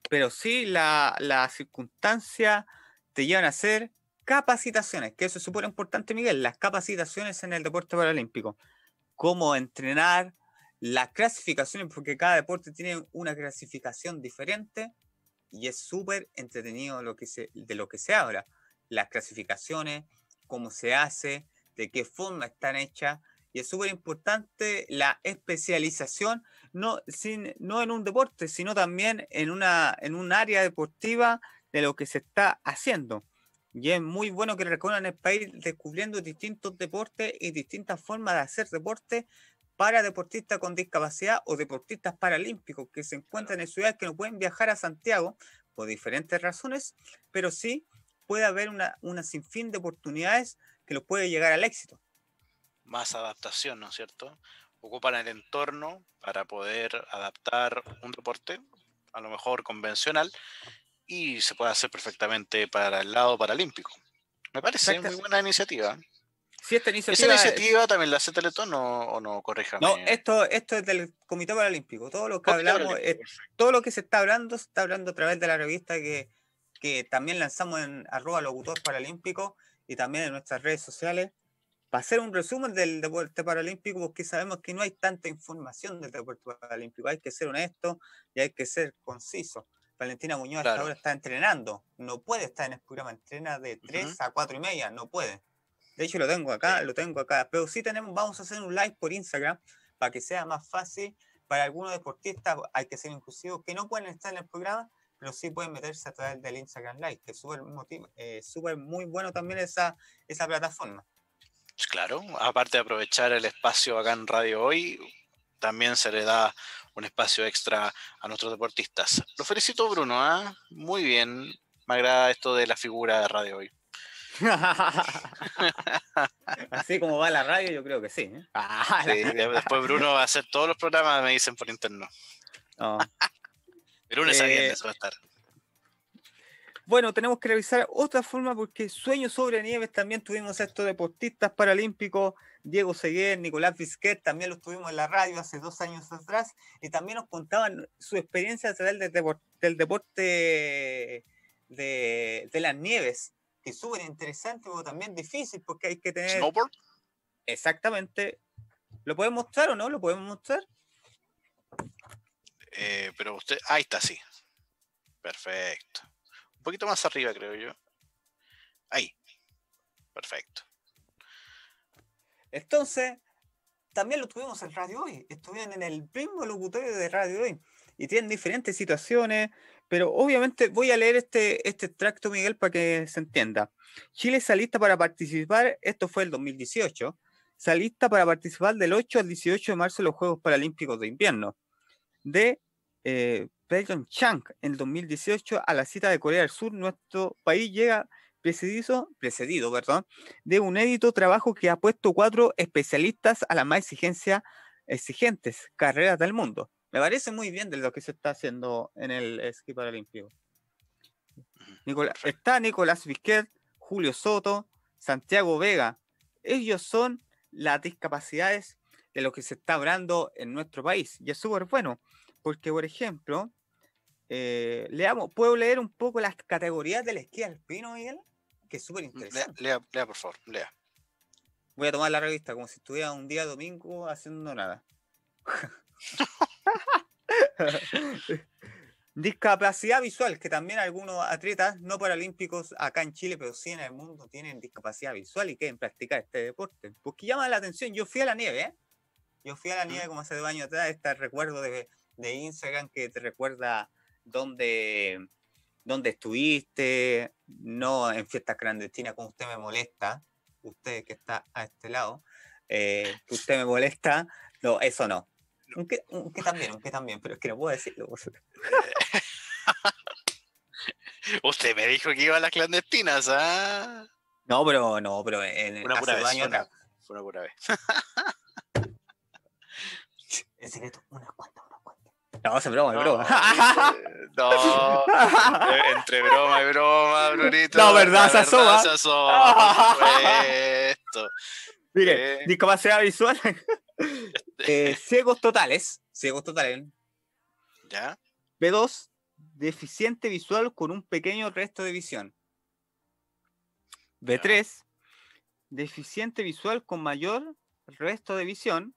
pero sí la, la circunstancia te llevan a hacer capacitaciones, que eso es súper importante, Miguel, las capacitaciones en el deporte paralímpico. Cómo entrenar, las clasificaciones, porque cada deporte tiene una clasificación diferente y es súper entretenido lo que se, de lo que se habla. Las clasificaciones, cómo se hace, de qué forma están hechas. Y es súper importante la especialización, no, sin, no en un deporte, sino también en, una, en un área deportiva de lo que se está haciendo. Y es muy bueno que recorran el país descubriendo distintos deportes y distintas formas de hacer deporte para deportistas con discapacidad o deportistas paralímpicos que se encuentran en ciudades que no pueden viajar a Santiago por diferentes razones, pero sí puede haber una, sinfín de oportunidades que los puede llegar al éxito. Más adaptación, ¿no es cierto? Ocupan el entorno para poder adaptar un deporte, a lo mejor convencional, y se puede hacer perfectamente para el lado paralímpico. Me parece muy buena iniciativa. Si esta iniciativa, ¿Esa iniciativa también la hace Teletón o, no? Corríjame. No, esto, esto es del Comité Paralímpico. Todo lo que todo lo que se está hablando, se está hablando a través de la revista que, que también lanzamos en arroba locutor paralímpico y también en nuestras redes sociales. Para hacer un resumen del deporte paralímpico, porque sabemos que no hay tanta información del deporte paralímpico. Hay que ser honesto y hay que ser conciso. Valentina Muñoz ahora está entrenando. No puede estar en el programa. Entrena de 3 a 4 y media. No puede. De hecho, lo tengo acá, lo tengo acá. Pero sí tenemos, vamos a hacer un live por Instagram para que sea más fácil para algunos deportistas, hay que ser inclusivos, que no pueden estar en el programa, pero sí pueden meterse a través del Instagram Live, que es súper eh, muy bueno también esa, esa plataforma. Pues claro, aparte de aprovechar el espacio acá en Radio Hoy, también se le da un espacio extra a nuestros deportistas. Lo felicito, Bruno. ¿ah? Muy bien. Me agrada esto de la figura de Radio Hoy. Así como va la radio, yo creo que sí. ¿eh? Ah, después Bruno va a hacer todos los programas, me dicen por interno. No. El es alguien que eh, va a estar. Bueno, tenemos que revisar otra forma porque Sueños sobre Nieves también tuvimos estos deportistas paralímpicos, Diego Seguer, Nicolás Vizquet, también los tuvimos en la radio hace dos años atrás y también nos contaban su experiencia a del, deporte, del deporte de las nieves que es súper interesante, pero también difícil, porque hay que tener... Snowboard. Exactamente. ¿Lo podemos mostrar o no? ¿Lo podemos mostrar? Eh, pero usted... Ahí está, sí. Perfecto. Un poquito más arriba, creo yo. Ahí. Perfecto. Entonces, también lo tuvimos en Radio Hoy. Estuvieron en el mismo locutorio de Radio Hoy. Y tienen diferentes situaciones, pero obviamente voy a leer este, este extracto, Miguel, para que se entienda. Chile salista para participar, esto fue el 2018, Salista para participar del 8 al 18 de marzo en los Juegos Paralímpicos de Invierno de eh, Chang en el 2018 a la cita de Corea del Sur. Nuestro país llega precedido, precedido perdón, de un édito trabajo que ha puesto cuatro especialistas a las más exigencia, exigentes carreras del mundo me parece muy bien de lo que se está haciendo en el esquí paralímpico. está Nicolás Vizquet, Julio Soto, Santiago Vega. Ellos son las discapacidades de lo que se está hablando en nuestro país. Y es súper bueno, porque, por ejemplo, eh, leamos, ¿puedo leer un poco las categorías del esquí alpino, Miguel? Que es súper interesante. Lea, lea, por favor, lea. Voy a tomar la revista como si estuviera un día domingo haciendo nada. Discapacidad visual, que también algunos atletas no paralímpicos acá en Chile, pero sí en el mundo, tienen discapacidad visual y quieren practicar este deporte. Porque llama la atención, yo fui a la nieve, ¿eh? Yo fui a la nieve como hace dos años atrás, este recuerdo de, Instagram que te recuerda dónde, dónde estuviste, no en fiestas clandestinas como usted me molesta, usted que está a este lado, eh, usted me molesta, no, eso no, aunque, aunque también, aunque también, pero es que no puedo decirlo. Usted me dijo que iba a las clandestinas, ¿ah? No, pero no, pero en, una pura Fue una, pura vez. en secreto, una cuanta, una cuanta. No, se broma, es broma. No, eh, entre broma y broma, Brunito. No, verdad, se asoma. Se asoma, Mire, discapacidad visual. Este. eh, ciegos totales. Ciegos totales. Ya. B2, deficiente visual con un pequeño resto de visión. B3, deficiente visual con mayor resto de visión.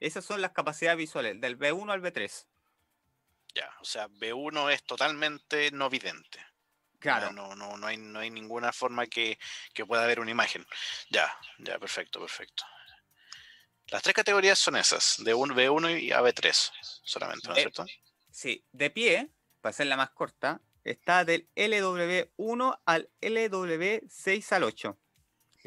Esas son las capacidades visuales, del B1 al B3. Ya, o sea, B1 es totalmente no vidente. Claro. No, no, no, hay, no hay ninguna forma que, pueda haber una imagen. Ya, ya, perfecto, perfecto. Las tres categorías son esas, de un, B1 y AB3 solamente, ¿no es eh, cierto? Sí, de pie, para ser la más corta, está del LW1 al LW6 al 8.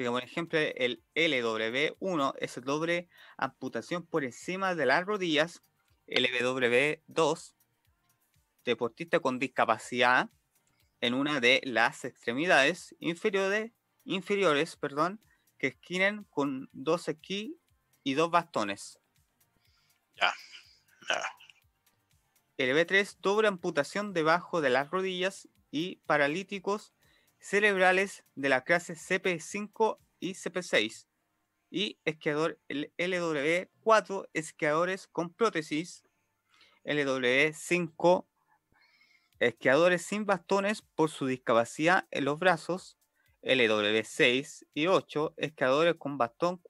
por ejemplo, el LW1 es el doble amputación por encima de las rodillas, LW2, deportista con discapacidad, en una de las extremidades inferiores, perdón, que esquinen con dos esquí y dos bastones. Ya, ya. El 3 doble amputación debajo de las rodillas y paralíticos cerebrales de la clase CP5 y CP6. Y esquiador LW4, esquiadores con prótesis. LW5, esquiadores sin bastones por su discapacidad en los brazos, LW6 y 8, esquiadores con bastón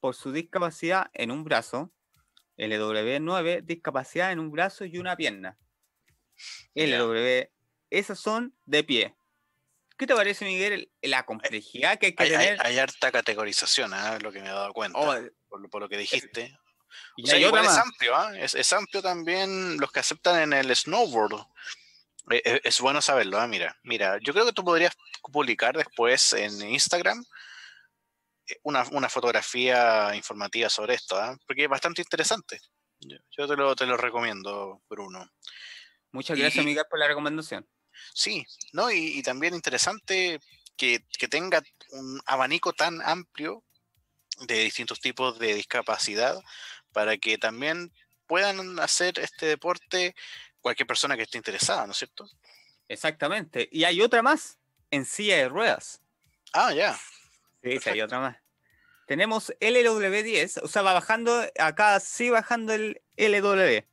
por su discapacidad en un brazo, LW9, discapacidad en un brazo y una pierna. LW, esas son de pie. ¿Qué te parece, Miguel, la complejidad que hay que tener? Hay, harta categorización, ¿ah? es lo que me he dado cuenta, oh, eh. por, lo que dijiste. es, amplio también los que aceptan en el snowboard. Eh, eh, es bueno saberlo, ¿eh? mira, mira, yo creo que tú podrías publicar después en Instagram una, fotografía informativa sobre esto, porque es bastante interesante. Yo te lo, te lo recomiendo, Bruno. Muchas gracias, amiga, Miguel, por la recomendación. Sí, ¿no? Y, también interesante que, tenga un abanico tan amplio de distintos tipos de discapacidad para que también puedan hacer este deporte cualquier persona que esté interesada, ¿no es cierto? Exactamente. Y hay otra más en silla de ruedas. Ah, ya. Sí, hay otra más. Tenemos LW10, o sea, va bajando, acá sí bajando el LW.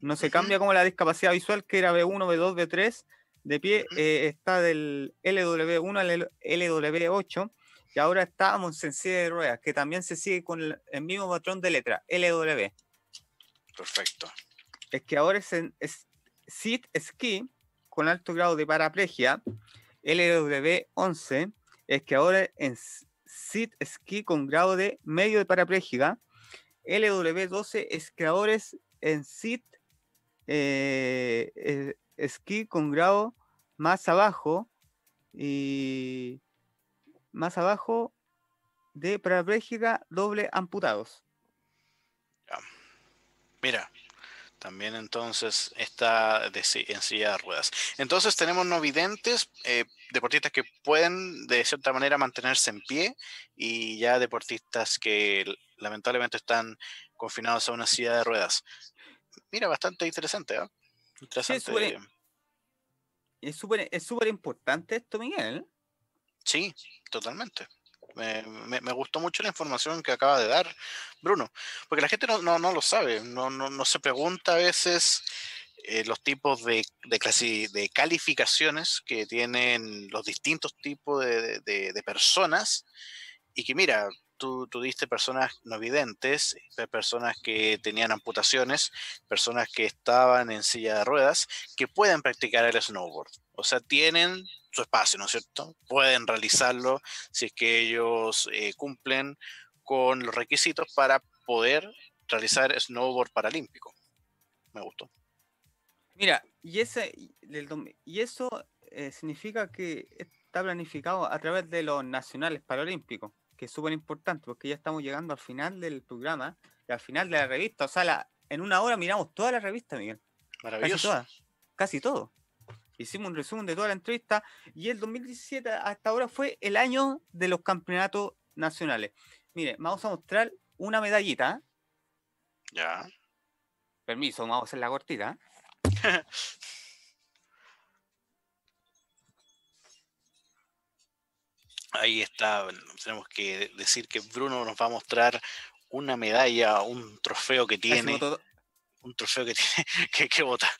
No se cambia como la discapacidad visual, que era B1, B2, B3. De pie eh, está del LW1 al LW8. Y ahora estamos en silla de ruedas, que también se sigue con el mismo patrón de letra, LW. Perfecto es que ahora es, en, sit Sid Ski con alto grado de paraplegia, LW11, es que ahora en sit Ski con grado de medio de paraplegia. LW12 es que ahora es en Sid eh, Ski con grado más abajo y más abajo de paraplegia doble amputados. Mira, también entonces está de, en silla de ruedas. Entonces tenemos no videntes, eh, deportistas que pueden de cierta manera mantenerse en pie y ya deportistas que lamentablemente están confinados a una silla de ruedas. Mira, bastante interesante, ¿ah? Interesante. es súper es importante esto, Miguel. Sí, totalmente. Me, gustó mucho la información que acaba de dar Bruno, porque la gente no, no, no lo sabe, no, no, no, se pregunta a veces eh, los tipos de, de, de calificaciones que tienen los distintos tipos de, de, personas y que mira, Tú, tú, diste personas no videntes, personas que tenían amputaciones, personas que estaban en silla de ruedas, que pueden practicar el snowboard. O sea, tienen su espacio, ¿no es cierto? Pueden realizarlo si es que ellos eh, cumplen con los requisitos para poder realizar snowboard paralímpico. Me gustó. Mira, y, ese, y eso eh, significa que está planificado a través de los nacionales paralímpicos, que es súper importante porque ya estamos llegando al final del programa al final de la revista. O sea, en una hora miramos toda la revista, Miguel. Maravilloso. Casi, toda, casi todo hicimos un resumen de toda la entrevista y el 2017 hasta ahora fue el año de los campeonatos nacionales. Mire, vamos a mostrar una medallita. Ya. Permiso, vamos a hacer la cortita. Ahí está, tenemos que decir que Bruno nos va a mostrar una medalla, un trofeo que tiene un trofeo que tiene que, votar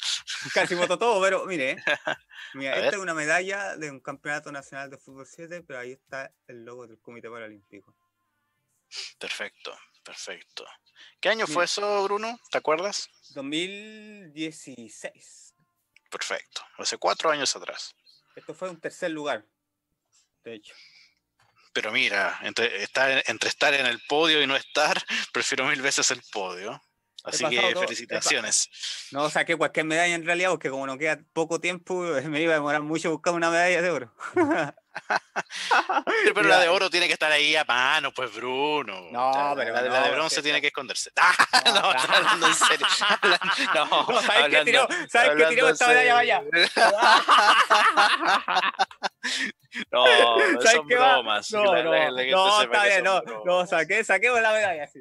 Casi votó todo, pero mire. ¿eh? esta es una medalla de un campeonato nacional de fútbol 7, pero ahí está el logo del Comité Paralímpico. Perfecto, perfecto. ¿Qué año fue eso, Bruno? ¿Te acuerdas? 2016. Perfecto, hace cuatro años atrás. Esto fue un tercer lugar, de hecho pero mira, entre estar, entre estar en el podio y no estar, prefiero mil veces el podio. Así que felicitaciones. No, no saqué cualquier medalla en realidad, porque como no queda poco tiempo, me iba a demorar mucho buscar una medalla de oro. pero, la de oro tiene que estar ahí a mano, pues Bruno. No, pero la, de bronce tiene que esconderse. No, no, hablando en no, ¿sabes qué tiró? ¿Sabes qué tiró esta medalla vaya? No, son bromas. No, no, no está bien, no, no, saqué, saquemos la medalla. Sí.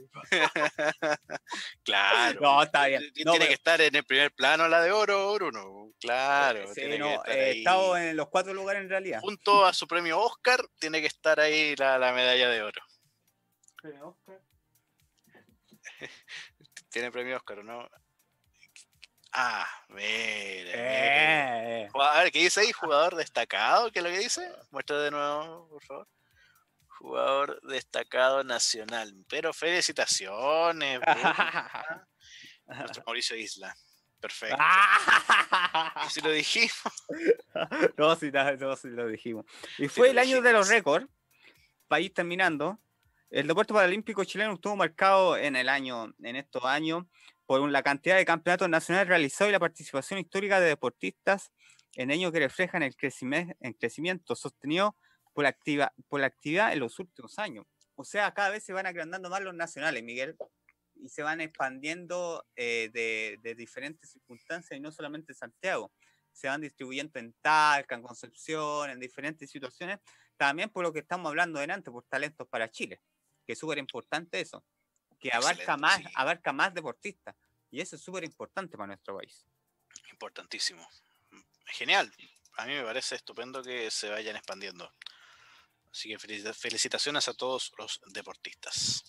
claro. No, está bien. Tiene que estar en el primer plano la de oro, oro, Claro. Eh, sí, que estar eh, estado en los cuatro lugares en realidad. Junto a su premio Oscar, tiene que estar ahí la, medalla de oro. ¿Premio Oscar? tiene premio Oscar, ¿no? Ah, eh, eh. A ver, ¿qué dice ahí? Jugador destacado, ¿qué es lo que dice? Muestra de nuevo, por favor. Jugador destacado nacional. Pero felicitaciones. Mauricio Isla. Perfecto. Si lo dijimos. No, si, no, si lo dijimos. Y fue el año de los récords. País terminando. El deporte paralímpico chileno estuvo marcado en el año, en estos años, por la cantidad de campeonatos nacionales realizados y la participación histórica de deportistas en años que reflejan el crecimiento, crecimiento sostenido por, activa, por la actividad en los últimos años. O sea, cada vez se van agrandando más los nacionales, Miguel, y se van expandiendo eh, de, diferentes circunstancias y no solamente en Santiago. Se van distribuyendo en Talca, en Concepción, en diferentes situaciones. También por lo que estamos hablando delante, por talentos para Chile, que es súper importante eso, que abarca más, abarca más deportistas. Y eso es súper importante para nuestro país. Importantísimo. Genial. A mí me parece estupendo que se vayan expandiendo. Así que felicitaciones a todos los deportistas.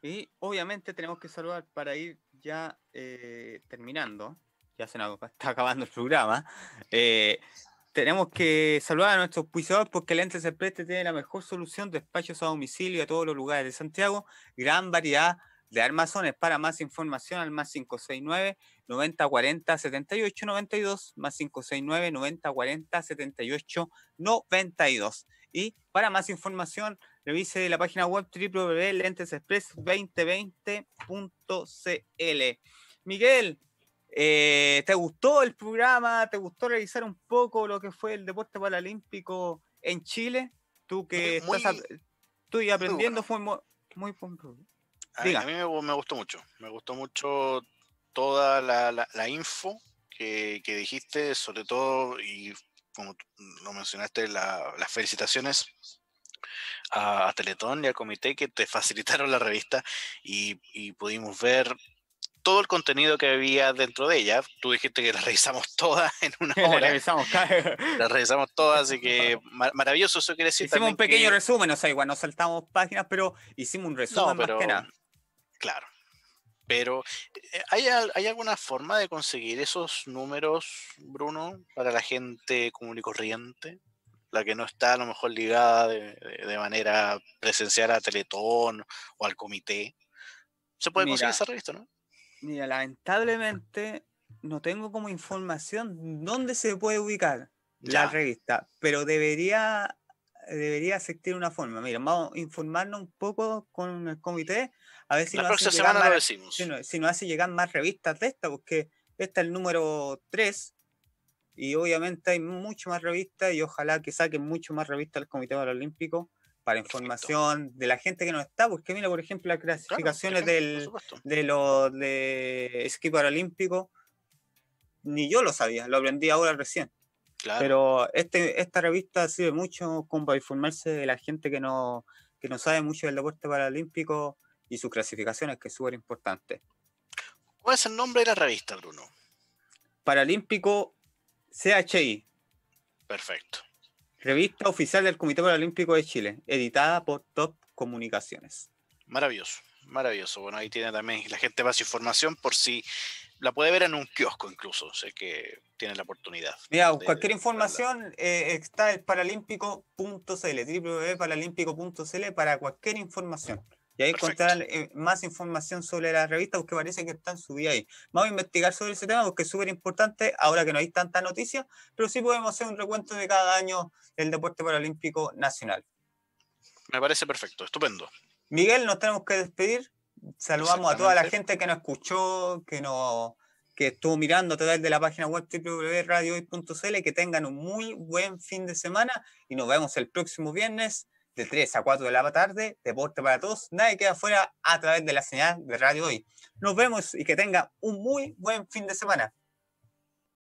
Y obviamente tenemos que saludar para ir ya eh, terminando. Ya se nos está acabando el programa. Eh, tenemos que saludar a nuestros auspiciadores porque el Lentes Express tiene la mejor solución de espacios a domicilio a todos los lugares de Santiago. Gran variedad de armazones. Para más información al más 569 9040 7892 más 569 9040 7892 Y para más información, revise la página web www.lentesexpress2020.cl. Miguel, eh, ¿te gustó el programa? ¿Te gustó revisar un poco lo que fue el deporte paralímpico en Chile? Tú que estás, aprendiendo, fue muy a, mí, me, gustó mucho, me gustó mucho toda la, info que, dijiste, sobre todo, y como lo mencionaste, las felicitaciones a, Teletón y al comité que te facilitaron la revista y, pudimos ver todo el contenido que había dentro de ella. Tú dijiste que la revisamos todas en una hora. la revisamos, toda, así que maravilloso. Eso quiere decir Hicimos un pequeño resumen, no sea, igual no saltamos páginas, pero hicimos un resumen claro. Pero eh, ¿hay, alguna forma de conseguir esos números, Bruno, para la gente común y corriente? La que no está a lo mejor ligada de, manera presencial a Teletón o al comité. ¿Se puede conseguir esa revista, no? Mira, lamentablemente no tengo como información dónde se puede ubicar la revista, pero debería, debería existir una forma. Mira, vamos a informarnos un poco con el comité a ver si nos próxima no, hace llegar más revistas de esta, porque esta es el número 3 y obviamente hay mucho más revistas y ojalá que saquen mucho más revistas del Comité Paralímpico para información de la gente que no está, porque mira, por ejemplo, las clasificaciones del, de los de esquí paralímpico, ni yo lo sabía, lo aprendí ahora recién. Pero este, esta revista sirve mucho como para informarse de la gente que no, que no sabe mucho del deporte paralímpico y sus clasificaciones, que es súper importante. ¿Cuál es el nombre de la revista, Bruno? Paralímpico CHI. Perfecto. Revista oficial del Comité Paralímpico de Chile, editada por Top Comunicaciones. Maravilloso, maravilloso. Bueno, ahí tiene también la gente su información por si la puede ver en un kiosco incluso, sé que tiene la oportunidad. Mira, cualquier información eh, está en paralímpico.cl, www.paralímpico.cl para cualquier información. Y ahí encontrar eh, más información sobre las revistas porque parece que están subidas ahí. Vamos a investigar sobre ese tema, porque es súper importante, ahora que no hay tanta noticia, pero sí podemos hacer un recuento de cada año del deporte paralímpico nacional. Me parece perfecto, estupendo. Miguel, nos tenemos que despedir. Saludamos a toda la gente que nos escuchó, que estuvo mirando a través de la página web www.radio.cl. que tengan un muy buen fin de semana y nos vemos el próximo viernes de 3 a 4 de la tarde, Deporte para Todos, nadie queda fuera a través de la señal de Radio Hoy. Nos vemos y que tenga un muy buen fin de semana.